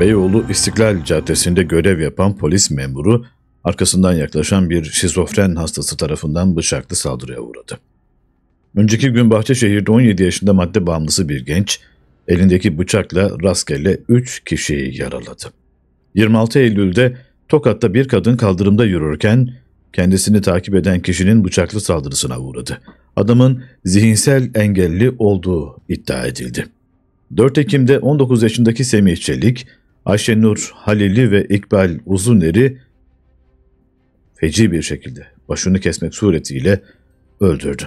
Beyoğlu İstiklal Caddesi'nde görev yapan polis memuru arkasından yaklaşan bir şizofren hastası tarafından bıçaklı saldırıya uğradı. Önceki gün Bahçeşehir'de 17 yaşında madde bağımlısı bir genç elindeki bıçakla rastgele 3 kişiyi yaraladı. 26 Eylül'de Tokat'ta bir kadın kaldırımda yürürken kendisini takip eden kişinin bıçaklı saldırısına uğradı. Adamın zihinsel engelli olduğu iddia edildi. 4 Ekim'de 19 yaşındaki Semih Çelik, Ayşenur, Halili ve İkbal Uzuneri feci bir şekilde başını kesmek suretiyle öldürdü.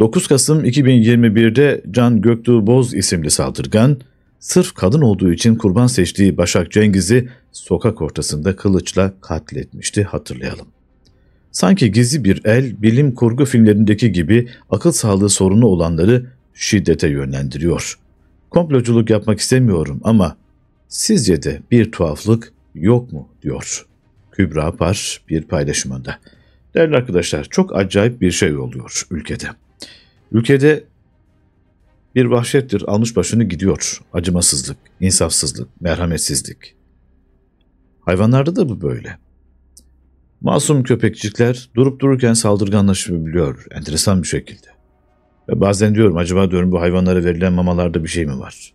9 Kasım 2021'de Can Göktuğ Boz isimli saldırgan, sırf kadın olduğu için kurban seçtiği Başak Cengiz'i sokak ortasında kılıçla katletmişti hatırlayalım. Sanki gizli bir el bilim kurgu filmlerindeki gibi akıl sağlığı sorunu olanları şiddete yönlendiriyor. Komploculuk yapmak istemiyorum ama Sizce de bir tuhaflık yok mu diyor. Kübra Par bir paylaşımında. Değerli arkadaşlar çok acayip bir şey oluyor ülkede. Ülkede bir vahşettir almış başını gidiyor. Acımasızlık, insafsızlık, merhametsizlik. Hayvanlarda da bu böyle. Masum köpekçikler durup dururken saldırganlaşabiliyor enteresan bir şekilde. Ve bazen diyorum acaba diyorum bu hayvanlara verilen mamalarda bir şey mi var?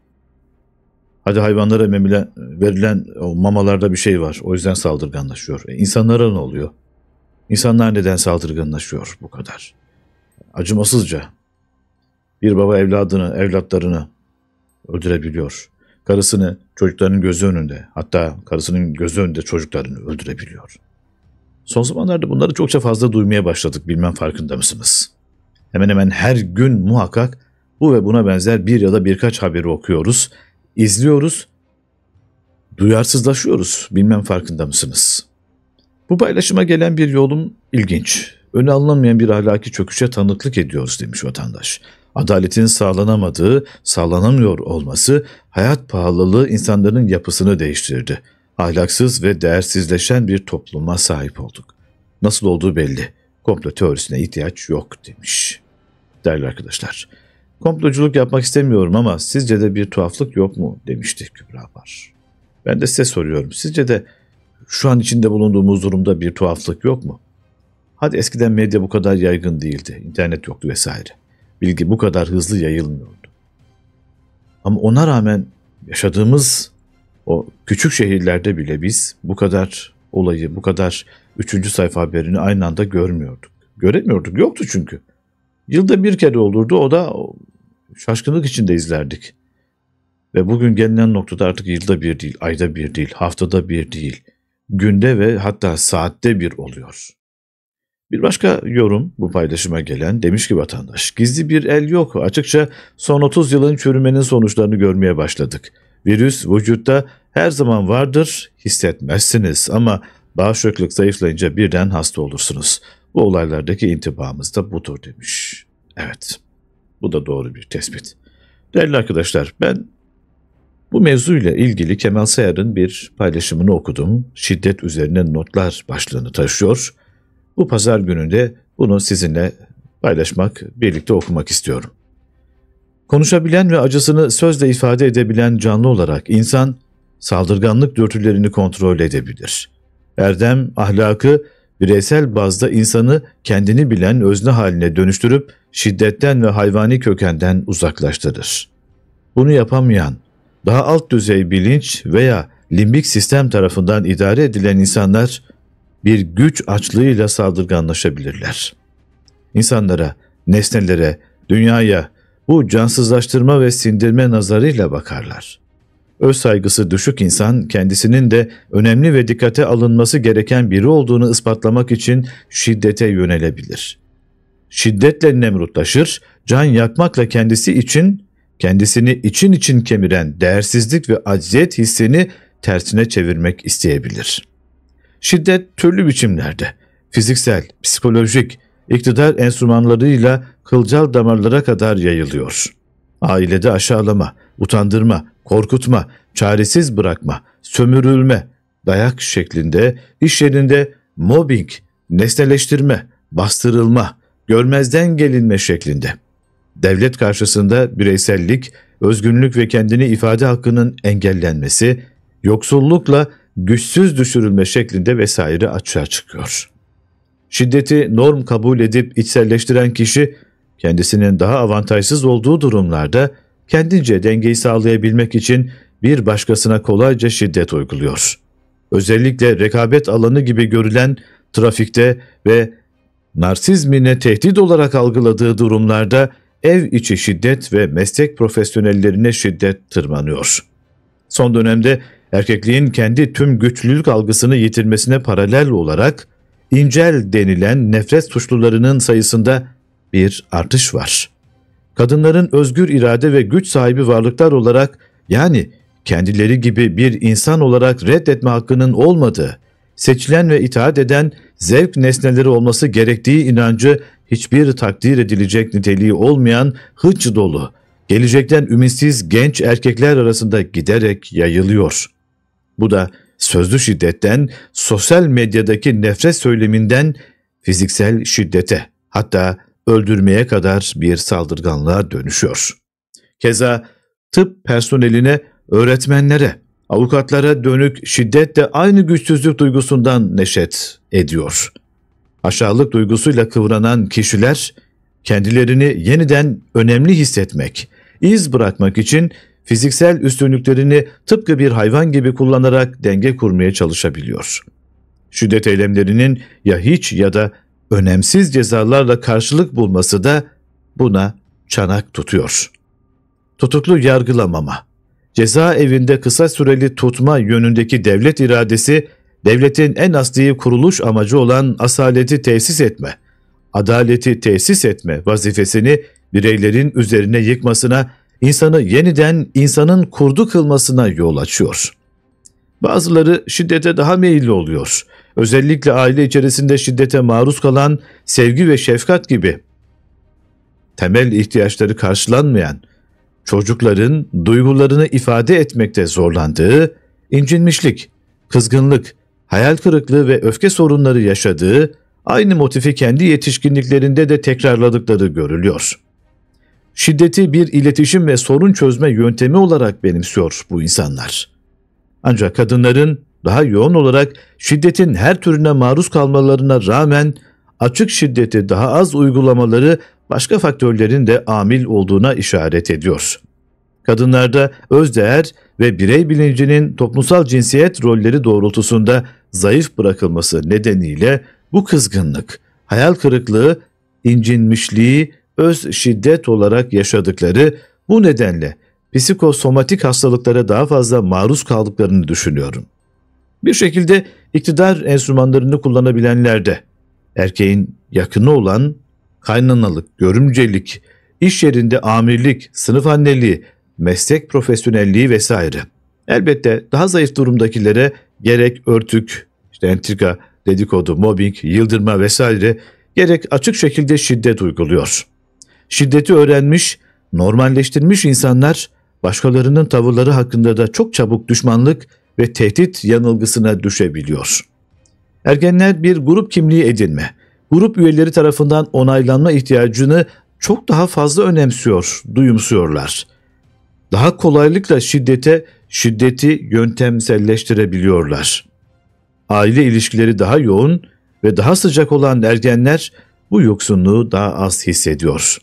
Hadi hayvanlara memile, e, verilen o mamalarda bir şey var. O yüzden saldırganlaşıyor. E insanlara ne oluyor? İnsanlar neden saldırganlaşıyor bu kadar? Acımasızca. Bir baba evladını, evlatlarını öldürebiliyor. Karısını çocukların gözü önünde, hatta karısının gözü önünde çocuklarını öldürebiliyor. Son zamanlarda bunları çokça fazla duymaya başladık bilmem farkında mısınız? Hemen hemen her gün muhakkak bu ve buna benzer bir ya da birkaç haberi okuyoruz izliyoruz, duyarsızlaşıyoruz. Bilmem farkında mısınız? Bu paylaşıma gelen bir yolum ilginç. Öne alınamayan bir ahlaki çöküşe tanıklık ediyoruz demiş vatandaş. Adaletin sağlanamadığı, sağlanamıyor olması hayat pahalılığı insanların yapısını değiştirdi. Ahlaksız ve değersizleşen bir topluma sahip olduk. Nasıl olduğu belli. Komplo teorisine ihtiyaç yok demiş. Değerli arkadaşlar, Komploculuk yapmak istemiyorum ama sizce de bir tuhaflık yok mu demişti Kübra Bar. Ben de size soruyorum. Sizce de şu an içinde bulunduğumuz durumda bir tuhaflık yok mu? Hadi eskiden medya bu kadar yaygın değildi. İnternet yoktu vesaire. Bilgi bu kadar hızlı yayılmıyordu. Ama ona rağmen yaşadığımız o küçük şehirlerde bile biz bu kadar olayı, bu kadar üçüncü sayfa haberini aynı anda görmüyorduk. Göremiyorduk. Yoktu çünkü. Yılda bir kere olurdu. O da şaşkınlık içinde izlerdik. Ve bugün gelinen noktada artık yılda bir değil, ayda bir değil, haftada bir değil, günde ve hatta saatte bir oluyor. Bir başka yorum bu paylaşıma gelen demiş ki vatandaş, gizli bir el yok. Açıkça son 30 yılın çürümenin sonuçlarını görmeye başladık. Virüs vücutta her zaman vardır, hissetmezsiniz ama bağışıklık zayıflayınca birden hasta olursunuz. Bu olaylardaki intibamız da budur demiş. Evet. Bu da doğru bir tespit. Değerli arkadaşlar ben bu mevzuyla ilgili Kemal Sayar'ın bir paylaşımını okudum. Şiddet üzerine notlar başlığını taşıyor. Bu pazar gününde bunu sizinle paylaşmak, birlikte okumak istiyorum. Konuşabilen ve acısını sözle ifade edebilen canlı olarak insan saldırganlık dürtülerini kontrol edebilir. Erdem, ahlakı bireysel bazda insanı kendini bilen özne haline dönüştürüp şiddetten ve hayvani kökenden uzaklaştırır. Bunu yapamayan, daha alt düzey bilinç veya limbik sistem tarafından idare edilen insanlar bir güç açlığıyla saldırganlaşabilirler. İnsanlara, nesnelere, dünyaya bu cansızlaştırma ve sindirme nazarıyla bakarlar öz saygısı düşük insan kendisinin de önemli ve dikkate alınması gereken biri olduğunu ispatlamak için şiddete yönelebilir. Şiddetle nemrutlaşır, can yakmakla kendisi için, kendisini için için kemiren değersizlik ve acziyet hissini tersine çevirmek isteyebilir. Şiddet türlü biçimlerde, fiziksel, psikolojik, iktidar enstrümanlarıyla kılcal damarlara kadar yayılıyor. Ailede aşağılama, utandırma, korkutma, çaresiz bırakma, sömürülme, dayak şeklinde, iş yerinde mobbing, nesneleştirme, bastırılma, görmezden gelinme şeklinde. Devlet karşısında bireysellik, özgünlük ve kendini ifade hakkının engellenmesi, yoksullukla güçsüz düşürülme şeklinde vesaire açığa çıkıyor. Şiddeti norm kabul edip içselleştiren kişi kendisinin daha avantajsız olduğu durumlarda kendince dengeyi sağlayabilmek için bir başkasına kolayca şiddet uyguluyor. Özellikle rekabet alanı gibi görülen trafikte ve narsizmine tehdit olarak algıladığı durumlarda ev içi şiddet ve meslek profesyonellerine şiddet tırmanıyor. Son dönemde erkekliğin kendi tüm güçlülük algısını yitirmesine paralel olarak incel denilen nefret suçlularının sayısında bir artış var.'' kadınların özgür irade ve güç sahibi varlıklar olarak yani kendileri gibi bir insan olarak reddetme hakkının olmadığı, seçilen ve itaat eden zevk nesneleri olması gerektiği inancı hiçbir takdir edilecek niteliği olmayan hıç dolu, gelecekten ümitsiz genç erkekler arasında giderek yayılıyor. Bu da sözlü şiddetten, sosyal medyadaki nefret söyleminden fiziksel şiddete, hatta öldürmeye kadar bir saldırganlığa dönüşüyor. Keza tıp personeline, öğretmenlere, avukatlara dönük şiddet de aynı güçsüzlük duygusundan neşet ediyor. Aşağılık duygusuyla kıvranan kişiler kendilerini yeniden önemli hissetmek, iz bırakmak için fiziksel üstünlüklerini tıpkı bir hayvan gibi kullanarak denge kurmaya çalışabiliyor. Şiddet eylemlerinin ya hiç ya da önemsiz cezalarla karşılık bulması da buna çanak tutuyor. Tutuklu yargılamama, ceza evinde kısa süreli tutma yönündeki devlet iradesi, devletin en asli kuruluş amacı olan asaleti tesis etme, adaleti tesis etme vazifesini bireylerin üzerine yıkmasına, insanı yeniden insanın kurdu kılmasına yol açıyor.'' Bazıları şiddete daha meyilli oluyor. Özellikle aile içerisinde şiddete maruz kalan sevgi ve şefkat gibi temel ihtiyaçları karşılanmayan, çocukların duygularını ifade etmekte zorlandığı, incinmişlik, kızgınlık, hayal kırıklığı ve öfke sorunları yaşadığı, aynı motifi kendi yetişkinliklerinde de tekrarladıkları görülüyor. Şiddeti bir iletişim ve sorun çözme yöntemi olarak benimsiyor bu insanlar. Ancak kadınların daha yoğun olarak şiddetin her türüne maruz kalmalarına rağmen açık şiddeti daha az uygulamaları başka faktörlerin de amil olduğuna işaret ediyor. Kadınlarda özdeğer ve birey bilincinin toplumsal cinsiyet rolleri doğrultusunda zayıf bırakılması nedeniyle bu kızgınlık, hayal kırıklığı, incinmişliği öz şiddet olarak yaşadıkları bu nedenle psikosomatik hastalıklara daha fazla maruz kaldıklarını düşünüyorum. Bir şekilde iktidar enstrümanlarını kullanabilenlerde erkeğin yakını olan kaynanalık, görümcelik, iş yerinde amirlik, sınıf anneliği, meslek profesyonelliği vesaire. Elbette daha zayıf durumdakilere gerek örtük, işte entrika, dedikodu, mobbing, yıldırma vesaire gerek açık şekilde şiddet uyguluyor. Şiddeti öğrenmiş, normalleştirmiş insanlar başkalarının tavırları hakkında da çok çabuk düşmanlık ve tehdit yanılgısına düşebiliyor. Ergenler bir grup kimliği edinme, grup üyeleri tarafından onaylanma ihtiyacını çok daha fazla önemsiyor, duyumsuyorlar. Daha kolaylıkla şiddete, şiddeti yöntemselleştirebiliyorlar. Aile ilişkileri daha yoğun ve daha sıcak olan ergenler bu yoksunluğu daha az hissediyor.''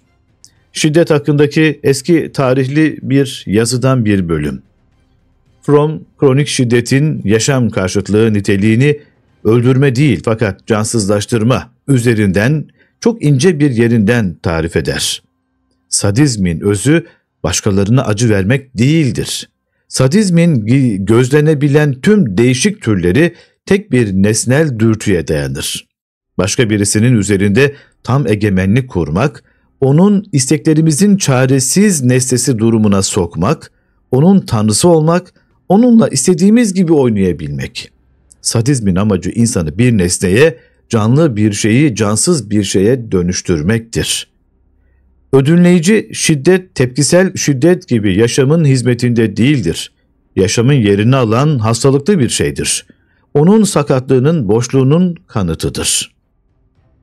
Şiddet hakkındaki eski tarihli bir yazıdan bir bölüm. From kronik şiddetin yaşam karşıtlığı niteliğini öldürme değil fakat cansızlaştırma üzerinden çok ince bir yerinden tarif eder. Sadizmin özü başkalarına acı vermek değildir. Sadizmin gözlenebilen tüm değişik türleri tek bir nesnel dürtüye dayanır. Başka birisinin üzerinde tam egemenlik kurmak, onun isteklerimizin çaresiz nesnesi durumuna sokmak, onun tanrısı olmak, onunla istediğimiz gibi oynayabilmek. Sadizmin amacı insanı bir nesneye, canlı bir şeyi cansız bir şeye dönüştürmektir. Ödünleyici şiddet, tepkisel şiddet gibi yaşamın hizmetinde değildir. Yaşamın yerini alan hastalıklı bir şeydir. Onun sakatlığının, boşluğunun kanıtıdır.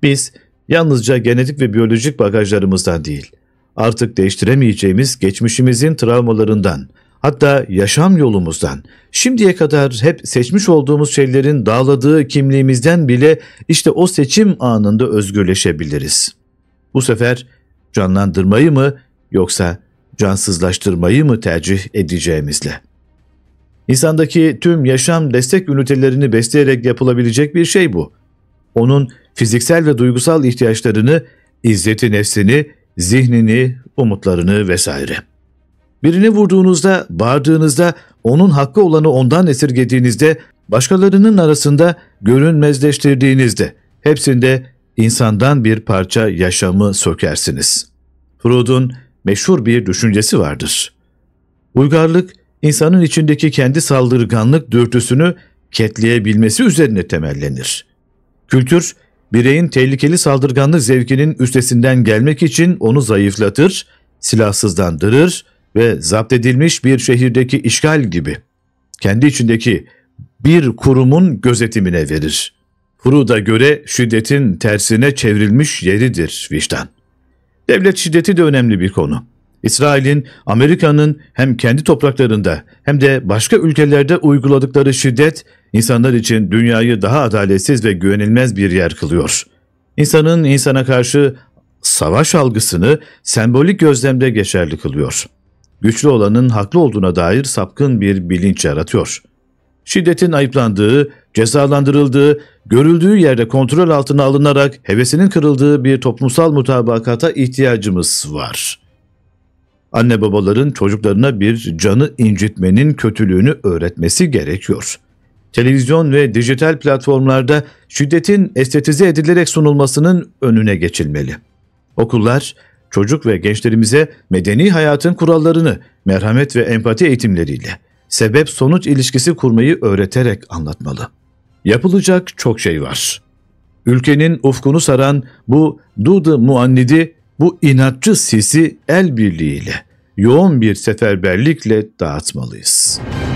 Biz Yalnızca genetik ve biyolojik bagajlarımızdan değil, artık değiştiremeyeceğimiz geçmişimizin travmalarından, hatta yaşam yolumuzdan, şimdiye kadar hep seçmiş olduğumuz şeylerin dağladığı kimliğimizden bile işte o seçim anında özgürleşebiliriz. Bu sefer canlandırmayı mı yoksa cansızlaştırmayı mı tercih edeceğimizle. İnsandaki tüm yaşam destek ünitelerini besleyerek yapılabilecek bir şey bu. Onun fiziksel ve duygusal ihtiyaçlarını, izzeti nefsini, zihnini, umutlarını vesaire. Birini vurduğunuzda, bağırdığınızda, onun hakkı olanı ondan esirgediğinizde, başkalarının arasında görünmezleştirdiğinizde, hepsinde insandan bir parça yaşamı sökersiniz. Freud'un meşhur bir düşüncesi vardır. Uygarlık, insanın içindeki kendi saldırganlık dürtüsünü ketleyebilmesi üzerine temellenir. Kültür, bireyin tehlikeli saldırganlık zevkinin üstesinden gelmek için onu zayıflatır, silahsızlandırır ve zapt edilmiş bir şehirdeki işgal gibi kendi içindeki bir kurumun gözetimine verir. Frud'a göre şiddetin tersine çevrilmiş yeridir vicdan. Devlet şiddeti de önemli bir konu. İsrail'in Amerika'nın hem kendi topraklarında hem de başka ülkelerde uyguladıkları şiddet insanlar için dünyayı daha adaletsiz ve güvenilmez bir yer kılıyor. İnsanın insana karşı savaş algısını sembolik gözlemde geçerli kılıyor. Güçlü olanın haklı olduğuna dair sapkın bir bilinç yaratıyor. Şiddetin ayıplandığı, cezalandırıldığı, görüldüğü yerde kontrol altına alınarak hevesinin kırıldığı bir toplumsal mutabakata ihtiyacımız var.'' anne babaların çocuklarına bir canı incitmenin kötülüğünü öğretmesi gerekiyor. Televizyon ve dijital platformlarda şiddetin estetize edilerek sunulmasının önüne geçilmeli. Okullar çocuk ve gençlerimize medeni hayatın kurallarını merhamet ve empati eğitimleriyle sebep sonuç ilişkisi kurmayı öğreterek anlatmalı. Yapılacak çok şey var. Ülkenin ufkunu saran bu Dudu Muannidi bu inatçı sisi el birliğiyle, yoğun bir seferberlikle dağıtmalıyız.''